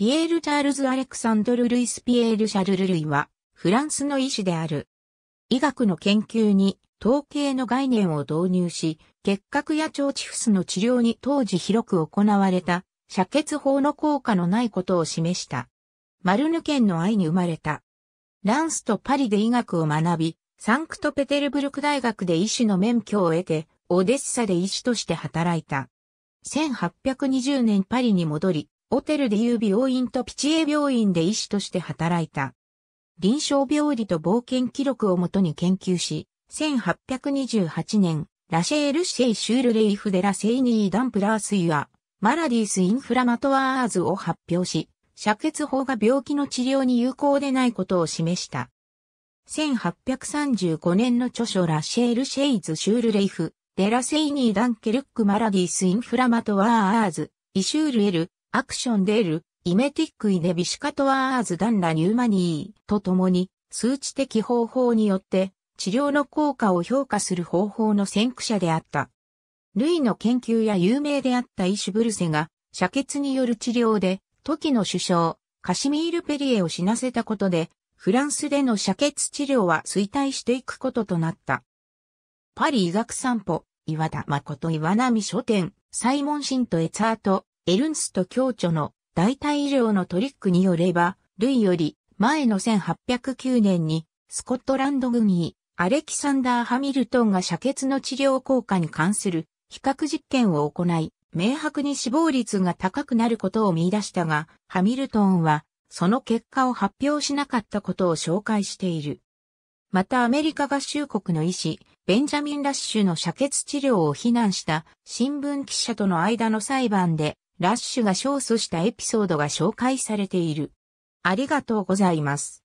ピエール・チャールズ・アレクサンドル・ルイス・ピエール・シャルル・ルイは、フランスの医師である。医学の研究に、統計の概念を導入し、結核や腸チフスの治療に当時広く行われた、射血法の効果のないことを示した。マルヌ県の愛に生まれた。ランスとパリで医学を学び、サンクトペテルブルク大学で医師の免許を得て、オデッサで医師として働いた。1820年パリに戻り、ホテルで言う病院とピチエ病院で医師として働いた。臨床病理と冒険記録をもとに研究し、1828年、ラシェール・シェイ・シュール・レイフ・デラ・セイニー・ダンプラースイア、マラディス・インフラマトワーズを発表し、遮血法が病気の治療に有効でないことを示した。1835年の著書ラシェール・シェイズ・シュール・レイフ、デラ・セイニー・ダンケルック・マラディス・インフラマトワーズ、イシュール・エル、アクションデール、イメティックイデビシカトワーズダンラニューマニーと共に数値的方法によって治療の効果を評価する方法の先駆者であった。ルイの研究や有名であったイシュブルセが、射血による治療で、時の首相、カシミール・ペリエを死なせたことで、フランスでの射血治療は衰退していくこととなった。パリ医学散歩、岩田誠岩波書店、サイモン・シント・エツアート、エルンスト教著の代替医療のトリックによれば、類より前の1809年にスコットランド軍医アレキサンダー・ハミルトンが射血の治療効果に関する比較実験を行い、明白に死亡率が高くなることを見出したが、ハミルトンはその結果を発表しなかったことを紹介している。またアメリカ合衆国の医師、ベンジャミン・ラッシュの射血治療を非難した新聞記者との間の裁判で、ラッシュが勝訴したエピソードが紹介されている。ありがとうございます。